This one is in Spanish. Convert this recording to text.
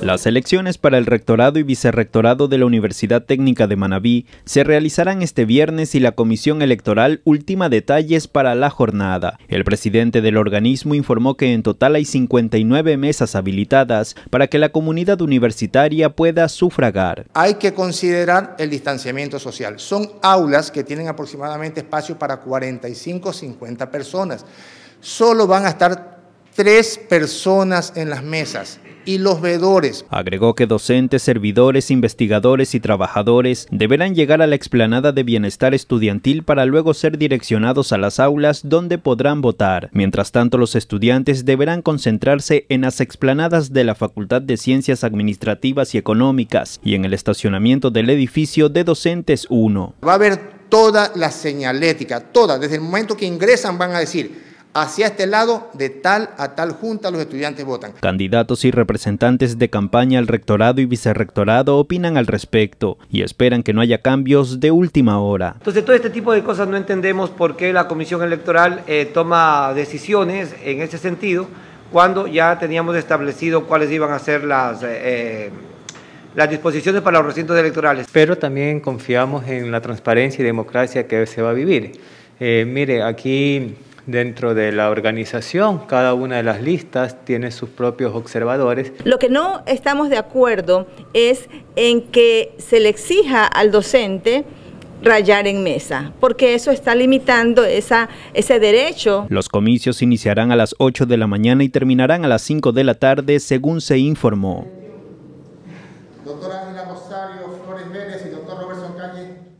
Las elecciones para el rectorado y vicerrectorado de la Universidad Técnica de Manabí se realizarán este viernes y la comisión electoral ultima detalles para la jornada. El presidente del organismo informó que en total hay 59 mesas habilitadas para que la comunidad universitaria pueda sufragar. Hay que considerar el distanciamiento social. Son aulas que tienen aproximadamente espacio para 45 50 personas. Solo van a estar tres personas en las mesas y los veedores. Agregó que docentes, servidores, investigadores y trabajadores deberán llegar a la explanada de bienestar estudiantil para luego ser direccionados a las aulas donde podrán votar. Mientras tanto, los estudiantes deberán concentrarse en las explanadas de la Facultad de Ciencias Administrativas y Económicas y en el estacionamiento del edificio de Docentes 1. Va a haber toda la señalética, toda, desde el momento que ingresan van a decir hacia este lado, de tal a tal junta los estudiantes votan. Candidatos y representantes de campaña al rectorado y vicerrectorado opinan al respecto y esperan que no haya cambios de última hora. Entonces, todo este tipo de cosas no entendemos por qué la Comisión Electoral eh, toma decisiones en ese sentido cuando ya teníamos establecido cuáles iban a ser las... Eh, eh, las disposiciones para los recintos electorales. Pero también confiamos en la transparencia y democracia que se va a vivir. mire, aquí dentro de la organización. Cada una de las listas tiene sus propios observadores. Lo que no estamos de acuerdo es en que se le exija al docente rayar en mesa, porque eso está limitando esa, ese derecho. Los comicios iniciarán a las 8 de la mañana y terminarán a las 5 de la tarde, según se informó. Doctora Flores y doctor